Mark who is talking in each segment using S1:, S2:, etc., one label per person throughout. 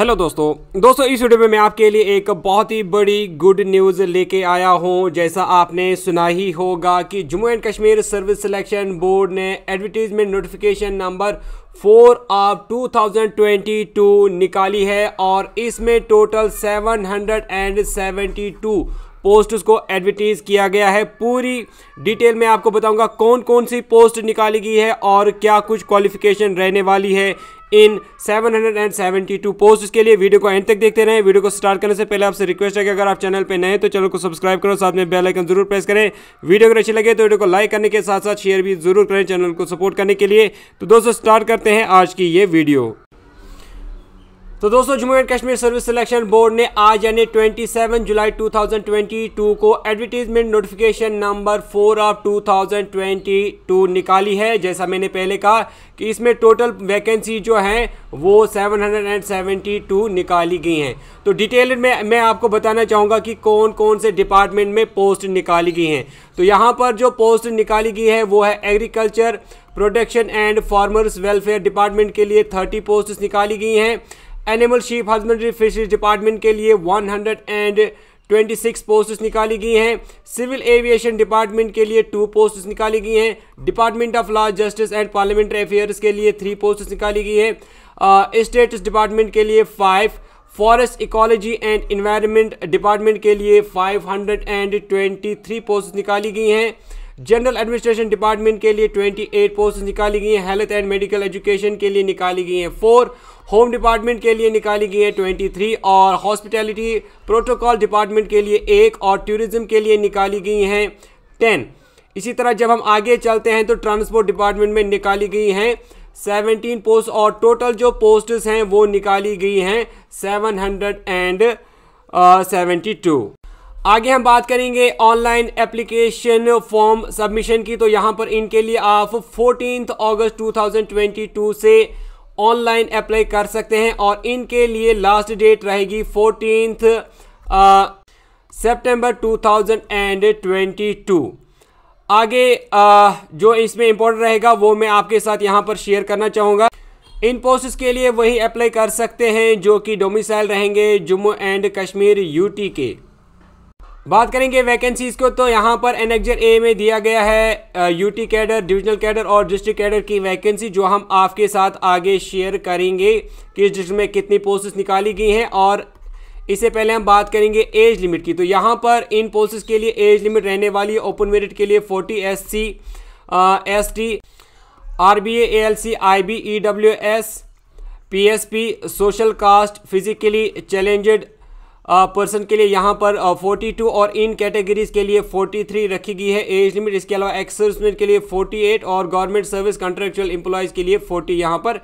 S1: hello दोस्तों दोस्तों इस वीडियो में मैं आपके लिए एक बहुत ही बड़ी गुड न्यूज़ लेके आया हूँ जैसा आपने सुना ही होगा कि Jammu and Kashmir service selection board ने advertisement notification number four of 2022 निकाली है और इसमें टोटल 772 पोस्ट को एडवर्टीज़ किया गया है पूरी डिटेल में आपको बताऊंगा कौन कौन सी पोस्ट निकाली गई है और क्या कुछ क्वालिफिकेशन रहने वाली है इन 772 पोस्ट इसके लिए वीडियो को एंड तक देखते रहें वीडियो को स्टार्ट करने से पहले आपसे रिक्वेस्ट है कि अगर आप चैनल पर नए तो चैनल को सब्सक्राइब करो साथ में बेल आइकन जरूर प्रेस करें वीडियो अगर अच्छी लगे तो वीडियो को लाइक करने के साथ साथ शेयर भी जरूर करें चैनल को सपोर्ट करने के लिए तो दोस्तों स्टार्ट करते हैं आज की ये वीडियो तो दोस्तों Jammu and Kashmir service selection board ने आज यानी 27 जुलाई 2022 को advertisement notification number four of 2022 निकाली है जैसा मैंने पहले कहा कि इसमें टोटल वैकेंसी जो हैं वो 772 निकाली गई हैं तो डिटेल में मैं आपको बताना चाहूँगा कि कौन कौन से डिपार्टमेंट में पोस्ट निकाली गई हैं तो यहाँ पर जो पोस्ट निकाली गई है वो है agriculture production and farmers welfare department के लिए 30 पोस्ट निकाली गई हैं animal sheep husbandry fisheries department के लिए 126 पोस्ट्स निकाली गई हैं सिविल एविएशन डिपार्टमेंट के लिए टू पोस्ट्स निकाली गई हैं department of law justice and parliamentary affairs के लिए थ्री पोस्ट्स निकाली गई हैं स्टेट्स uh, डिपार्टमेंट के लिए five forest ecology and environment department के लिए थ्री पोस्ट निकाली गई हैं जनरल एडमिनिस्ट्रेशन डिपार्टमेंट के लिए 28 पोस्ट निकाली गई हैं हेल्थ एंड मेडिकल एजुकेशन के लिए निकाली गई हैं फोर होम डिपार्टमेंट के लिए निकाली गई है 23 और हॉस्पिटैलिटी प्रोटोकॉल डिपार्टमेंट के लिए एक और टूरिज़्म के लिए निकाली गई हैं टेन इसी तरह जब हम आगे चलते हैं तो ट्रांसपोर्ट डिपार्टमेंट में निकाली गई हैं 17 पोस्ट और टोटल जो पोस्ट्स हैं वो निकाली गई हैं 772 आगे हम बात करेंगे ऑनलाइन एप्लीकेशन फॉर्म सबमिशन की तो यहाँ पर इनके लिए आप फोर्टीन अगस्त 2022 से ऑनलाइन अप्लाई कर सकते हैं और इनके लिए लास्ट डेट रहेगी फोर्टीन सितंबर 2022 आगे आ, जो इसमें इम्पोर्टेंट रहेगा वो मैं आपके साथ यहाँ पर शेयर करना चाहूँगा इन पोस्ट के लिए वही अप्लाई कर सकते हैं जो कि डोमिसाइल रहेंगे जम्मू एंड कश्मीर यूटी के बात करेंगे वैकेंसीज को तो यहाँ पर एन एक्जर ए में दिया गया है यूटी कैडर डिविजनल कैडर और डिस्ट्रिक्ट कैडर की वैकेंसी जो हम आपके साथ आगे शेयर करेंगे इस डिस्ट्रिक्ट में कितनी पोस्ट निकाली गई हैं और इससे पहले हम बात करेंगे एज लिमिट की तो यहाँ पर इन पोस्ट के लिए एज लिमिट रहने वाली है ओपन मेरिट के लिए forty S C S T R B L C I B E W S P S P social caste physically challenged person के लिए यहाँ पर फोर्टी टू और इन कैटेगरीज के लिए फोर्टी थ्री रखी गई है एज लिमिट इसके अलावा एक्सर्समेंट के लिए फोर्टी एट और गवर्नमेंट सर्विस कॉन्ट्रेक्चुअल इंप्लॉयज़ के लिए फोर्टी यहाँ पर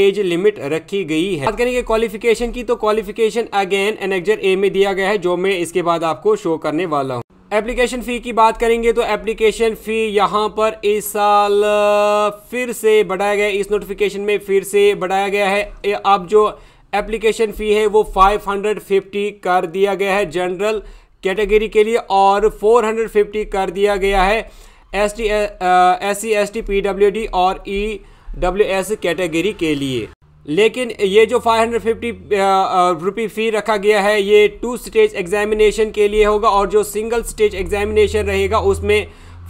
S1: एज लिमिट रखी गई है बात करेंगे क्वालिफिकेशन की तो क्वालिफिकेशन अगेन एनेक्जर ए में दिया गया है जो मैं इसके बाद आपको शो करने वाला हूँ एप्लीकेशन फ़ी की बात करेंगे तो एप्लीकेशन फ़ी यहाँ पर इस साल फिर से बढ़ाया गया इस नोटिफिकेशन में फिर से बढ़ाया गया है अब जो एप्लीकेशन फ़ी है वो 550 कर दिया गया है जनरल कैटेगरी के लिए और 450 कर दिया गया है S T S C S T P W D और ई डब्ल्यू एस कैटेगरी के लिए लेकिन ये जो 550 रुपी फ़ी रखा गया है ये टू स्टेज एग्जामिनेशन के लिए होगा और जो सिंगल स्टेज एग्जामिनेशन रहेगा उसमें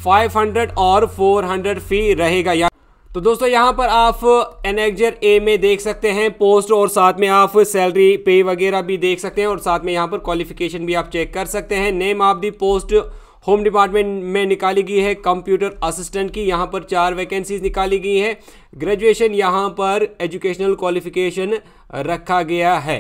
S1: 500 और 400 फ़ी रहेगा या तो दोस्तों यहाँ पर आप एनेक्जर ए में देख सकते हैं पोस्ट और साथ में आप सैलरी पे वगैरह भी देख सकते हैं और साथ में यहाँ पर क्वालिफिकेशन भी आप चेक कर सकते हैं name of the post home department में निकाली गई है कंप्यूटर असिस्टेंट की यहाँ पर चार वैकेंसीज निकाली गई हैं ग्रेजुएशन यहाँ पर एजुकेशनल क्वालिफिकेशन रखा गया है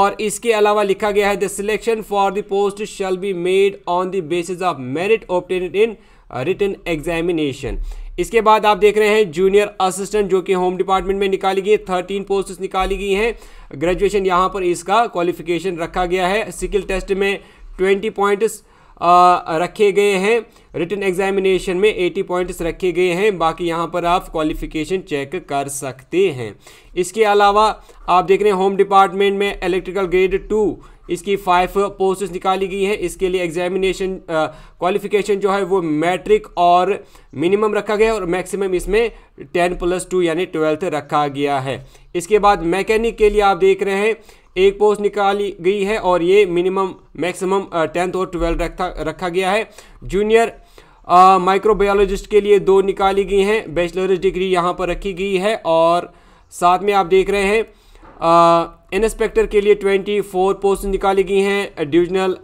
S1: और इसके अलावा लिखा गया है the selection for the post shall be made on the basis of merit obtained in written examination इसके बाद आप देख रहे हैं जूनियर असिस्टेंट जो कि होम डिपार्टमेंट में निकाली गई थर्टीन पोस्ट निकाली गई हैं ग्रेजुएशन यहाँ पर इसका क्वालिफिकेशन रखा गया है सिकिल टेस्ट में ट्वेंटी पॉइंट्स रखे गए हैं रिटर्न एग्जामिनेशन में 80 पॉइंट्स रखे गए हैं बाकी यहाँ पर आप क्वालिफिकेशन चेक कर सकते हैं इसके अलावा आप देख रहे हैं होम डिपार्टमेंट में इलेक्ट्रिकल ग्रेड टू इसकी फाइव पोस्ट निकाली गई है इसके लिए एग्जामिनेशन क्वालिफिकेशन uh, जो है वो मैट्रिक और मिनिमम रखा गया और मैक्सिमम इसमें टेन प्लस टू यानी ट्वेल्थ रखा गया है इसके बाद मैकेनिक के लिए आप देख रहे हैं एक पोस्ट निकाली गई है और ये मिनिमम मैक्सिमम टेंथ और ट्वेल्थ रखा रखा गया है जूनियर माइक्रोबायोलॉजिस्ट uh, के लिए दो निकाली गई हैं बैचलर्स डिग्री यहाँ पर रखी गई है और साथ में आप देख रहे हैं इंस्पेक्टर के लिए ट्वेंटी फोर पोस्ट निकाली गई हैं डिविजनल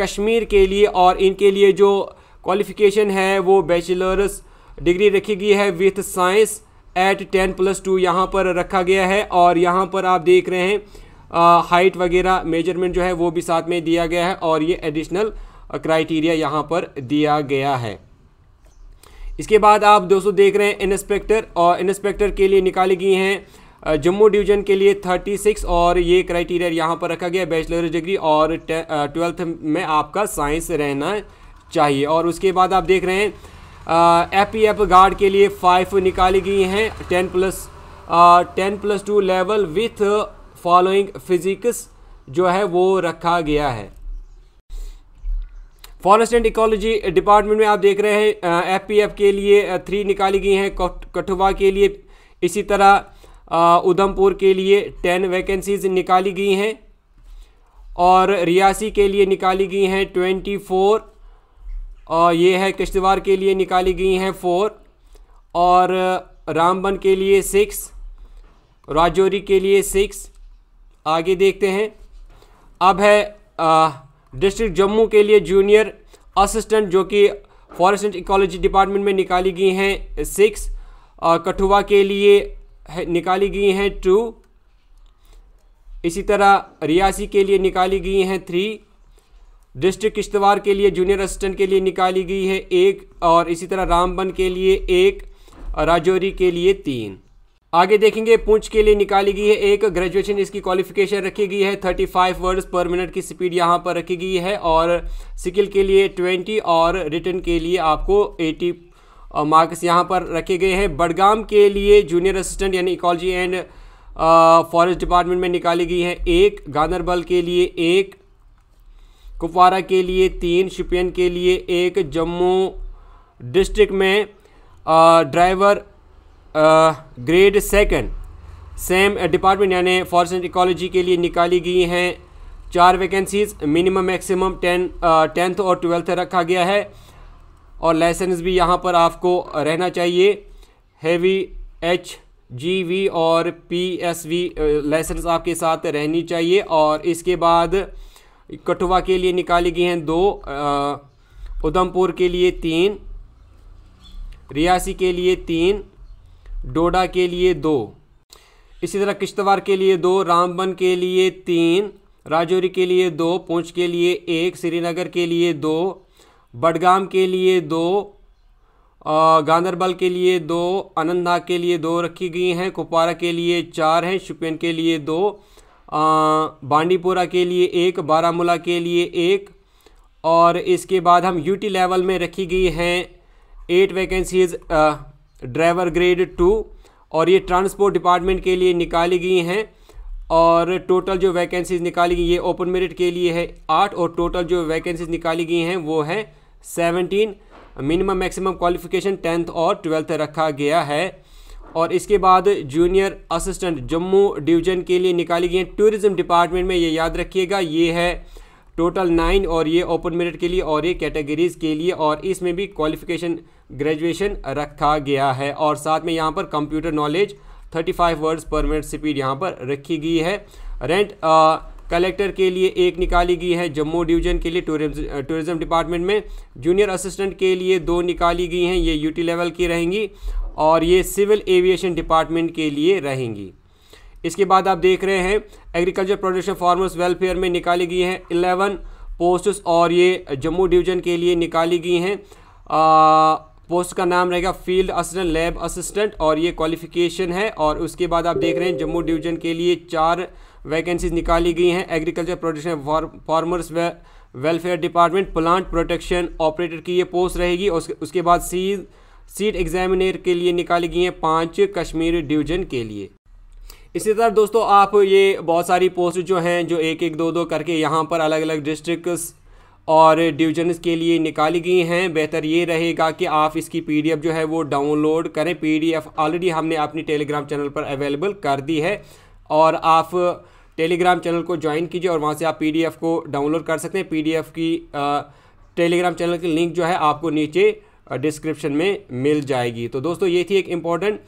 S1: कश्मीर के लिए और इनके लिए जो क्वालिफिकेशन है वो बैचलर्स डिग्री रखी गई है with science at ten plus two यहाँ पर रखा गया है और यहाँ पर आप देख रहे हैं हाइट वगैरह मेजरमेंट जो है वो भी साथ में दिया गया है और ये एडिशनल क्राइटेरिया यहाँ पर दिया गया है इसके बाद आप दोस्तों देख रहे हैं इंस्पेक्टर और इंस्पेक्टर के लिए निकाली गई हैं जम्मू डिवीजन के लिए 36 और ये क्राइटेरिया यहाँ पर रखा गया है बैचलर्स डिग्री और ट्वेल्थ में आपका साइंस रहना चाहिए और उसके बाद आप देख रहे हैं एफ पी एफ गार्ड के लिए फाइव निकाली गई हैं ten plus ten plus two level with following physics जो है वो रखा गया है फॉरेस्ट एंड इकोलॉजी डिपार्टमेंट में आप देख रहे हैं एफ पी एफ के लिए थ्री निकाली गई हैं कठुआ के लिए इसी तरह उधमपुर के लिए टेन वैकेंसीज निकाली गई हैं और रियासी के लिए निकाली गई हैं ट्वेंटी फोर और ये है किश्तवाड़ के लिए निकाली गई हैं फोर और रामबन के लिए सिक्स राजौरी के लिए सिक्स आगे देखते हैं अब है डिस्ट्रिक्ट जम्मू के लिए जूनियर असिस्टेंट जो कि फॉरेस्ट एंड इकोलॉजी डिपार्टमेंट में निकाली गई हैं सिक्स कठुआ के लिए निकाली गई हैं टू इसी तरह रियासी के लिए निकाली गई हैं थ्री डिस्ट्रिक्ट किश्तवाड़ के लिए जूनियर असिस्टेंट के लिए निकाली गई है एक और इसी तरह रामबन के लिए एक राजौरी के लिए तीन आगे देखेंगे पूंछ के लिए निकाली गई है एक ग्रेजुएशन इसकी क्वालिफिकेशन रखी गई है 35 वर्ड्स पर मिनट की स्पीड यहाँ पर रखी गई है और सिकिल के लिए 20 और रिटर्न के लिए आपको एटी और मार्क्स यहाँ पर रखे गए हैं बडगाम के लिए जूनियर असिस्टेंट यानी इकोलॉजी एंड फॉरेस्ट डिपार्टमेंट में निकाली गई है एक गांधरबल के लिए एक कुपवारा के लिए तीन शिपियन के लिए एक जम्मू डिस्ट्रिक्ट में driver grade second same department यानी फॉरेस्ट एंड इकोलॉजी के लिए निकाली गई हैं चार vacancies minimum maximum ten tenth और ट्वेल्थ रखा गया है और लाइसेंस भी यहाँ पर आपको रहना चाहिए हैवी एच जी वी और पी एस वी लाइसेंस आपके साथ रहनी चाहिए और इसके बाद कठुआ के लिए निकाली गई हैं दो उधमपुर के लिए तीन रियासी के लिए तीन डोडा के लिए दो इसी तरह किश्तवाड़ के लिए दो रामबन के लिए तीन राजौरी के लिए दो पूंछ के लिए एक श्रीनगर के लिए दो बडगाम के लिए दो गांधरबल के लिए दो अनंतनाग के लिए दो रखी गई हैं कुपवारा के लिए चार हैं शुपियन के लिए दो बांडीपुरा के लिए एक बारामूला के लिए एक और इसके बाद हम यूटी लेवल में रखी गई हैं eight vacancies driver grade two और ये ट्रांसपोर्ट डिपार्टमेंट के लिए निकाली गई हैं और टोटल जो वैकेंसीज निकाली गई ये ओपन मेरिट के लिए है आठ और टोटल जो वैकेंसीज निकाली गई हैं वो है seventeen minimum maximum qualification tenth और ट्वेल्थ रखा गया है और इसके बाद जूनियर असिस्टेंट जम्मू डिवीज़न के लिए निकाली गई है टूरिज़्म डिपार्टमेंट में ये याद रखिएगा ये है टोटल नाइन और ये ओपन मेरिट के लिए और ये कैटेगरीज़ के लिए और इसमें भी क्वालिफिकेशन ग्रेजुएशन रखा गया है और साथ में यहाँ पर computer knowledge 35 words per minute speed यहाँ पर रखी गई है रेंट कलेक्टर के लिए एक निकाली गई है जम्मू डिवीजन के लिए टूरिज्म डिपार्टमेंट में जूनियर असिस्टेंट के लिए दो निकाली गई हैं ये यूटी लेवल की रहेंगी और ये सिविल एविएशन डिपार्टमेंट के लिए रहेंगी इसके बाद आप देख रहे हैं एग्रीकल्चर प्रोडक्शन फार्मर्स वेलफेयर में निकाली गई हैं इलेवन पोस्ट्स और ये जम्मू डिवीजन के लिए निकाली गई हैं पोस्ट का नाम रहेगा फील्ड असिस्टेंट लैब असिस्टेंट और ये क्वालिफिकेशन है और उसके बाद आप देख रहे हैं जम्मू डिवीजन के लिए चार वैकेंसीज निकाली गई हैं agriculture production farmers we, welfare department plant protection operator की ये पोस्ट रहेगी और उसके बाद सी सीट एग्जामिनेर के लिए निकाली गई हैं पाँच कश्मीर डिवीजन के लिए इसी तरह दोस्तों आप ये बहुत सारी पोस्ट जो हैं जो एक एक दो दो करके यहाँ पर अलग अलग डिस्ट्रिक्ट और डिवीजन के लिए निकाली गई हैं बेहतर ये रहेगा कि आप इसकी पीडीएफ जो है वो डाउनलोड करें पीडीएफ ऑलरेडी हमने अपनी टेलीग्राम चैनल पर अवेलेबल कर दी है और आप टेलीग्राम चैनल को ज्वाइन कीजिए और वहाँ से आप पी को डाउनलोड कर सकते हैं पी की टेलीग्राम चैनल की लिंक जो है आपको नीचे डिस्क्रिप्शन में मिल जाएगी तो दोस्तों ये थी एक important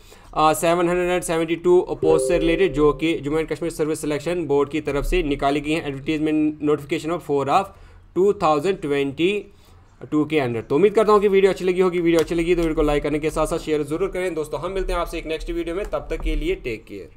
S1: seven hundred seventy two post से रिलेटेड जो कि Jammu and Kashmir service selection board की तरफ से निकाली गई है advertisement notification of four of two thousand twenty two के अंडर तो उम्मीद करता हूँ कि वीडियो अच्छी लगी होगी वीडियो अच्छी लगी तो वीडियो को लाइक करने के साथ साथ शेयर जरूर करें दोस्तों हम मिलते हैं आपसे एक नेक्स्ट वीडियो में तब तक के लिए टेक केयर